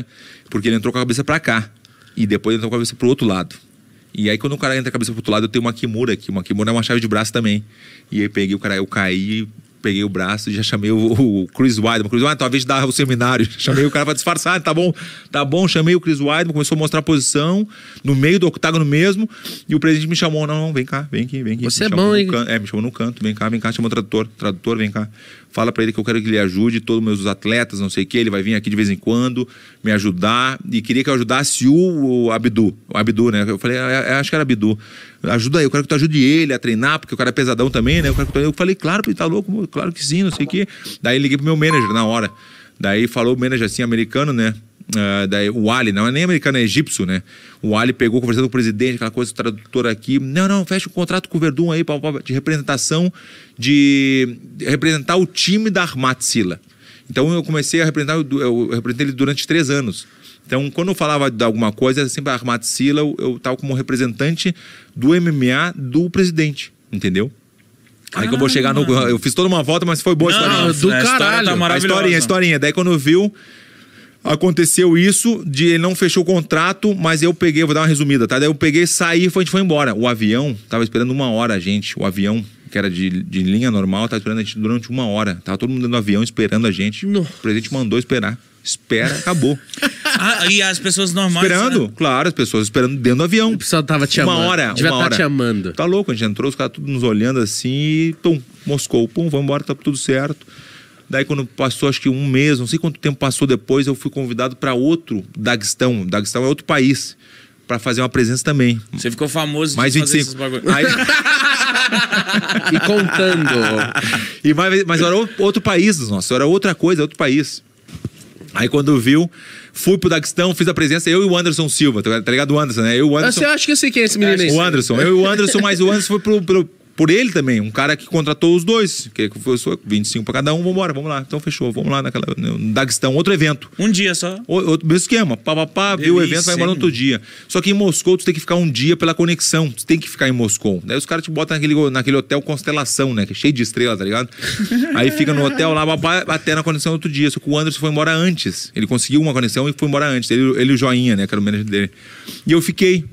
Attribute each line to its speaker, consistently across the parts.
Speaker 1: entra, porque ele entrou com a cabeça para cá. E depois entrou com a cabeça pro outro lado. E aí quando o cara entra com a cabeça pro outro lado, eu tenho uma kimura aqui. Uma kimura é uma chave de braço também. E aí peguei o cara, eu caí peguei o braço e já chamei o, o Chris Weidman. Chris Weidman, talvez dava o seminário. Chamei o cara para disfarçar, tá bom, tá bom. Chamei o Chris Weidman, começou a mostrar a posição, no meio do octágono mesmo. E o presidente me chamou: não, não, vem cá, vem aqui, vem aqui. Você me é bom, hein? Can... É, me chamou no canto, vem cá, vem cá, chamou o tradutor, tradutor, vem cá. Fala para ele que eu quero que ele ajude todos meus atletas, não sei o que. Ele vai vir aqui de vez em quando me ajudar. E queria que eu ajudasse o, Abdu. O Abdu, né? Eu falei, eu é, é, acho que era Abdu ajuda aí, eu quero que tu ajude ele a treinar, porque o cara é pesadão também, né? Eu, que tu... eu falei, claro, ele tá louco, claro que sim, não sei o quê. Daí liguei pro meu manager na hora. Daí falou o manager assim, americano, né? Uh, daí, o Ali, não é nem americano, é egípcio, né? O Ali pegou conversando com o presidente, aquela coisa, o tradutor aqui. Não, não, fecha o contrato com o Verdun aí, pra, pra, de representação, de, de representar o time da Armatsila. Então eu comecei a representar, eu, eu representei ele durante três anos. Então, quando eu falava de alguma coisa, é sempre a Armatsila, eu estava como representante do MMA do presidente, entendeu? Aí que eu vou chegar no. Ah. Eu fiz toda uma volta, mas foi boa a Não, história. do a tá caralho. História a historinha, a historinha. Daí quando viu, aconteceu isso, de ele não fechou o contrato, mas eu peguei, vou dar uma resumida, tá? Daí eu peguei, saí e a gente foi embora. O avião, tava esperando uma hora a gente, o avião, que era de, de linha normal, tava esperando a gente durante uma hora. Tava todo mundo no avião esperando a gente. Nossa. O presidente mandou esperar. Espera, acabou. ah, e as pessoas normais. Esperando, né? claro, as pessoas esperando dentro do avião. O pessoal tava te amando. Uma hora, uma tá hora. te amando. Tá louco, a gente entrou, os caras tudo nos olhando assim e pum, Moscou, pum, vamos embora, tá tudo certo. Daí quando passou acho que um mês, não sei quanto tempo passou depois, eu fui convidado para outro Daguestão. Daguestão é outro país para fazer uma presença também. Você ficou famoso mais de 25. fazer esses Aí... e contando. E mais, mas era outro país, nossa, era outra coisa, outro país. Aí quando viu, fui pro Daquistão, fiz a presença, eu e o Anderson Silva, tá ligado? Tá o Anderson, né? Eu, o ah, Anderson. Você acha que eu sei quem é esse menino aí? O Anderson, eu e o Anderson, mas o Anderson foi pro, pro por ele também, um cara que contratou os dois, que foi 25 para cada um, vamos embora, vamos lá. Então fechou, vamos lá naquela no Daguestão, outro evento. Um dia só. O, outro mesmo esquema, pá viu o evento, vai embora no outro dia. Só que em Moscou tu tem que ficar um dia pela conexão, tu tem que ficar em Moscou. Daí os caras te botam naquele, naquele hotel Constelação, né, que é cheio de estrelas, tá ligado? Aí fica no hotel lá, babá, até na conexão outro dia. Só que o Anderson foi embora antes. Ele conseguiu uma conexão e foi embora antes. Ele, ele o Joinha, né, que era o manager dele. E eu fiquei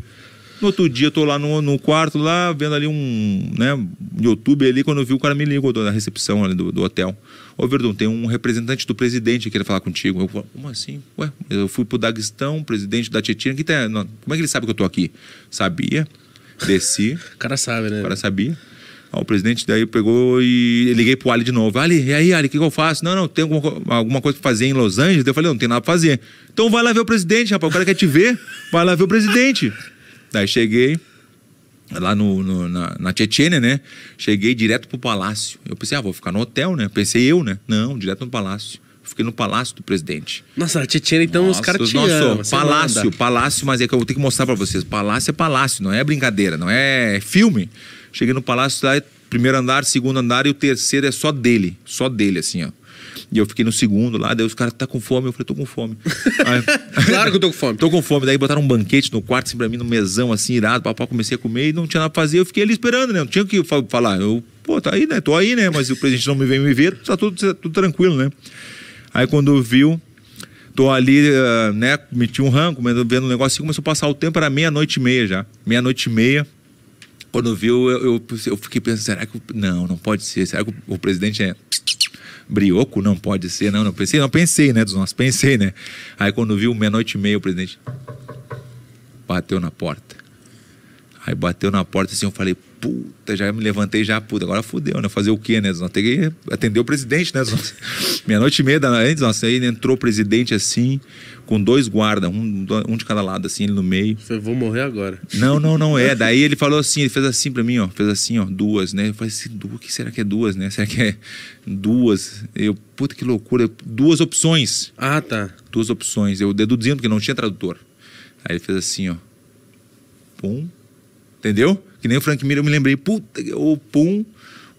Speaker 1: no outro dia eu tô lá no, no quarto, lá, vendo ali um, né, YouTube ali, quando eu vi o cara me ligou da recepção ali do, do hotel. Ô, Verdun, tem um representante do presidente que quer falar contigo. Eu, como assim? Ué, eu fui pro Daguestão, presidente da Tietchan, que tá, não, como é que ele sabe que eu tô aqui? Sabia, desci. o cara sabe, né? O cara sabia. o presidente daí pegou e liguei pro Ali de novo. Ali, e aí, Ali, o que, que, eu faço? Não, não, tem alguma, alguma coisa pra fazer em Los Angeles? Eu falei, não, não tem nada pra fazer. Então vai lá ver o presidente, rapaz, o cara quer te ver, vai lá ver o presidente. Daí cheguei lá no, no na, na Tchetchênia, né? Cheguei direto pro palácio. Eu pensei, ah, vou ficar no hotel, né? Pensei eu, né? Não, direto no palácio. Fiquei no palácio do presidente. Nossa, na Tchetchênia, então nossa, os caras tinham. nossa, palácio, palácio, mas é que eu vou ter que mostrar para vocês. Palácio é palácio, não é brincadeira, não é filme. Cheguei no palácio lá e primeiro andar, segundo andar e o terceiro é só dele, só dele, assim, ó. E eu fiquei no segundo lá, daí os caras tá com fome, eu falei, tô com fome. Aí, claro que eu tô com fome. tô com fome. Daí botaram um banquete no quarto, assim, pra mim, no mesão, assim, irado, papai, comecei a comer e não tinha nada pra fazer, eu fiquei ali esperando, né? Não tinha o que falar. Eu, pô, tá aí, né? Tô aí, né? Mas o presidente não me vem me ver, tá tudo, tudo tranquilo, né? Aí quando viu, tô ali, eh, né, meti um ranco, vendo um negócio assim, começou a passar o tempo, era meia-noite e meia já. Meia-noite e meia. Quando viu, eu, eu, eu, fiquei pensando, será que... Não, não pode ser. Será que o, o presidente é brioco? Não pode ser. Não, não pensei. Não pensei, né, dos nossos. Pensei, né? Aí quando viu, meia-noite e meia, o presidente bateu na porta. Aí bateu na porta assim, eu falei, puta, já me levantei já, puta, agora fudeu, né? Fazer o quê, né? Nós que atender o presidente, né? Meia-noite e meia da noite, nossa, aí entrou o presidente assim, com dois guardas, um, um de cada lado, assim, ele no meio. falei, vou morrer agora. Não, não, não é. Daí ele falou assim, ele fez assim pra mim, ó, fez assim, ó, duas, né? Eu falei assim, duas, que será que é duas, né? Será que é duas? Eu, puta, que loucura, duas opções. Ah, tá. Duas opções, eu deduzindo que não tinha tradutor. Aí ele fez assim, ó. Um, Entendeu? Que nem o Frank Miller, eu me lembrei, puta, ou pum,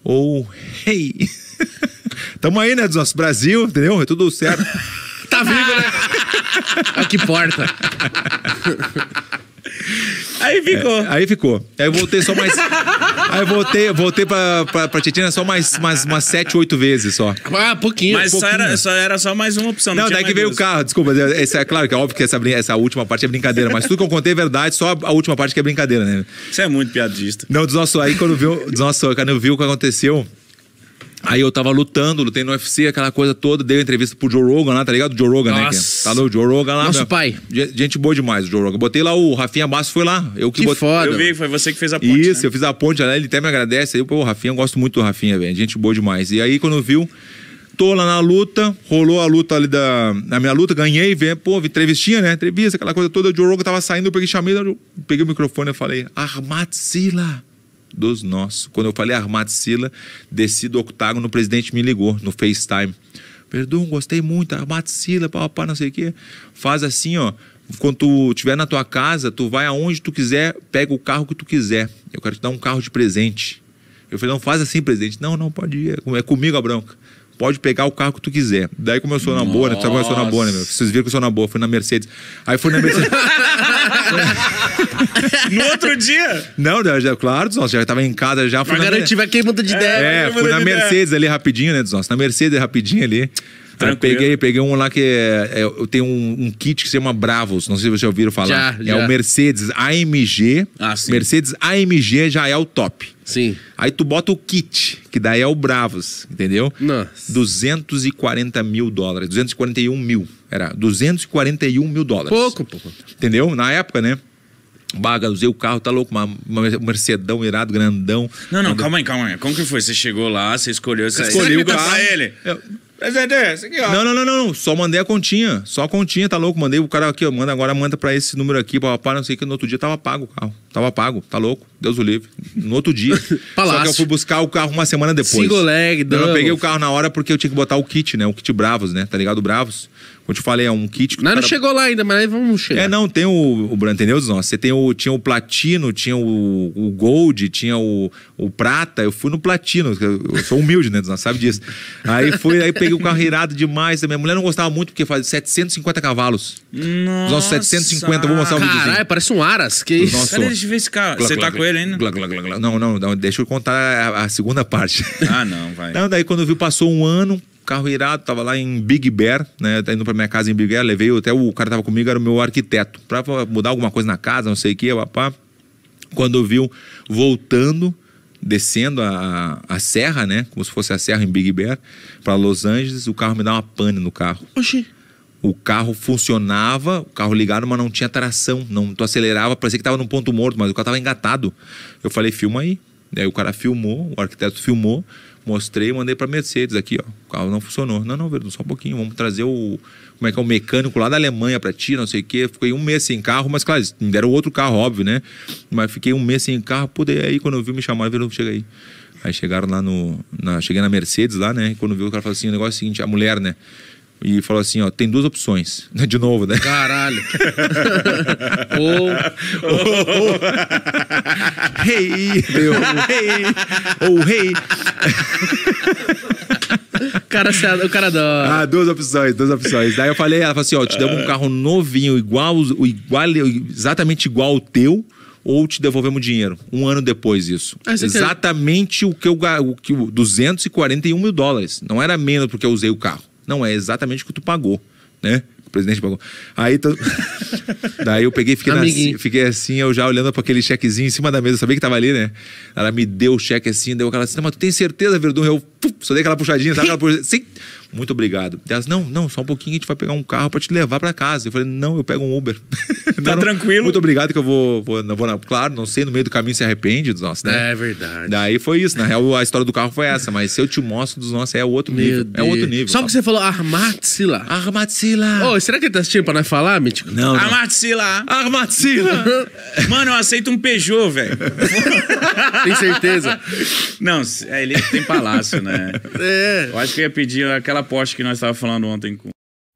Speaker 1: ou rei. Hey. Tamo aí, né, do nosso Brasil, entendeu? É tudo certo. tá vivo, né? É Olha que porta. Aí ficou. É, aí ficou. Aí eu voltei só mais. Aí ah, voltei, voltei pra, pra, pra só mais, mais umas sete, oito vezes só. Ah, pouquinho. Mas pouquinho. Só, era, só era só mais uma opção. Não, não daí que veio duas. o carro, desculpa. Esse, é claro que é óbvio que essa, essa última parte é brincadeira, mas tudo que eu contei é verdade, só a última parte que é brincadeira, né? Você é muito piadista. Não, dos nossos, aí quando viu, dos nossos, quando viu o que aconteceu, Aí eu tava lutando, lutei no UFC, aquela coisa toda, dei entrevista pro Joe Rogan lá, tá ligado? Joe Rogan, né, Nossa. né? Tá no Joe Rogan lá. Nosso meu. pai. Gente boa demais, o Joe Rogan. Botei lá o Rafinha Basso, foi lá. Eu que, que botei. foda. Eu vi, foi você que fez a ponte. Isso, né? eu fiz a ponte lá, ele até me agradece. Aí, pô, o Rafinha, eu gosto muito do Rafinha, velho. Gente boa demais. E aí, quando viu, tô lá na luta, rolou a luta ali da. Na minha luta, ganhei, vem, pô, entrevistinha, né? Entrevista, aquela coisa toda. O Joe Rogan tava saindo, eu peguei chamei, eu peguei o microfone e falei, Armatzila dos nossos. Quando eu falei armar Sila, desci do octágono, o presidente me ligou no FaceTime. Perdão, gostei muito, armar Sila, papapá, não sei o quê. Faz assim, ó. Quando tu estiver na tua casa, tu vai aonde tu quiser, pega o carro que tu quiser. Eu quero te dar um carro de presente. Eu falei, não, faz assim, presidente. Não, não, pode ir. É comigo a branca pode pegar o carro que tu quiser. Daí como eu sou na boa, né? Tu sabe como eu sou na boa, né? Meu? Vocês viram que eu sou na boa, fui na Mercedes. Aí fui na Mercedes. no outro dia? Não, já, claro, já tava em casa já. Pra garantir, vai queimando é, de ideia. É, é fui na Mercedes ali rapidinho, né? Nós, na Mercedes rapidinho ali. Tranquilo. Peguei, peguei um lá que é, é, tem um, um, kit que se chama Bravos, não sei se vocês já ouviram falar. Já, já. É o Mercedes AMG. Ah, Mercedes AMG já é o top. Sim. Aí tu bota o kit, que daí é o Bravos, entendeu? Nossa. 240 mil dólares, 241 mil. Era 241 mil dólares. Pouco, pouco Entendeu? Na época, né? Baga, usei o carro, tá louco, uma, uma Mercedão irado, grandão. Não, não, calma aí, calma aí. Como que foi? Você chegou lá, você escolheu, você escolheu o carro. Pra ele. Eu... Aqui, não, não, não, não, Só mandei a continha. Só a continha, tá louco? Mandei o cara aqui, ó. Manda agora, manda pra esse número aqui, papapá, não sei o que. No outro dia tava pago o carro. Tava pago, tá louco, Deus o livre. No outro dia. Palácio. Só que eu fui buscar o carro uma semana depois. Single leg, então, eu peguei o carro na hora porque eu tinha que botar o kit, né? O kit Bravos, né? Tá ligado? Bravos. Como eu te falei, é um kit. Mas cara... não chegou lá ainda, mas aí vamos chegar. É, não, tem o. o entendeu? Não, você tem o, tinha o platino, tinha o, o gold, tinha o, o prata. Eu fui no platino. Eu sou humilde, né? Não sabe disso. Aí fui, aí peguei o carro irado demais. Minha mulher não gostava muito porque faz 750 cavalos. Nossa. Os nossos 750, vou mostrar o um vídeo. Caralho, parece um Aras. Que isso? de ver esse cara. Glá, Você glá, tá glá, com ele ainda? Não, não, não, deixa eu contar a, a segunda parte. Ah, não, vai. Não, daí quando viu, passou um ano, carro irado, tava lá em Big Bear, né? Tá indo pra minha casa em Big Bear, levei até o cara tava comigo, era o meu arquiteto, pra mudar alguma coisa na casa, não sei o que, papá. Quando viu, voltando, descendo a, a serra, né? Como se fosse a serra em Big Bear, pra Los Angeles, o carro me dá uma pane no carro. Oxi o carro funcionava, o carro ligado, mas não tinha tração. Não, tu acelerava, parecia que tava num ponto morto, mas o carro tava engatado. Eu falei, filma aí. Daí o cara filmou, o arquiteto filmou, mostrei, mandei para Mercedes aqui, ó. O carro não funcionou. Não, não, Verdun, só um pouquinho, vamos trazer o como é que é o mecânico lá da Alemanha para ti, não sei o quê. Fiquei um mês sem carro, mas claro, me deram outro carro, óbvio, né? Mas fiquei um mês sem carro, pô, daí aí quando eu vi me chamaram, Verdun, chega aí. Aí chegaram lá no na, cheguei na Mercedes lá, né? E quando viu o cara falou assim, o negócio é o seguinte, a mulher, né? e falou assim, ó, tem duas opções. Né, de novo, né? Caralho. ou... ou, ou... rei. Rei. Ou rei. cara, o cara adora. Ah, duas opções, duas opções. Daí eu falei, ela falou assim, ó, te damos um carro novinho, igual, igual, exatamente igual ao teu, ou te devolvemos dinheiro. Um ano depois isso. Ah, exatamente quer... o que eu o que 241 mil dólares. Não era menos porque eu usei o carro. Não, é exatamente o que tu pagou, né? O presidente pagou. Aí tu... Daí eu peguei fiquei, na... fiquei assim, eu já olhando para aquele chequezinho em cima da mesa, sabia que tava ali, né? Ela me deu o cheque assim, deu aquela assim, mas tu tem certeza, Verdun? Eu só dei aquela puxadinha, sabe? Aquela puxadinha, sim. Muito obrigado. Elas, não, não, só um pouquinho a gente vai pegar um carro para te levar para casa. Eu falei, não, eu pego um Uber. Tá não, tranquilo. Muito obrigado que eu vou, vou, não, vou Claro, não sei, no meio do caminho se arrepende dos nossos, né? É verdade. Daí foi isso, na real a história do carro foi essa, mas se eu te mostro dos nossos é outro Meu nível. Deus. É outro nível. Só que você falou Armatsila. Armatsila. Ô, oh, será que ele tá assistindo pra nós falar, Mítico? Não. não. Armatsila. Armatsila. Mano, eu aceito um Peugeot, velho. tem certeza? Não, é, ele tem palácio, né? né? É. Eu acho que eu ia pedir aquela Porsche que nós estávamos falando ontem com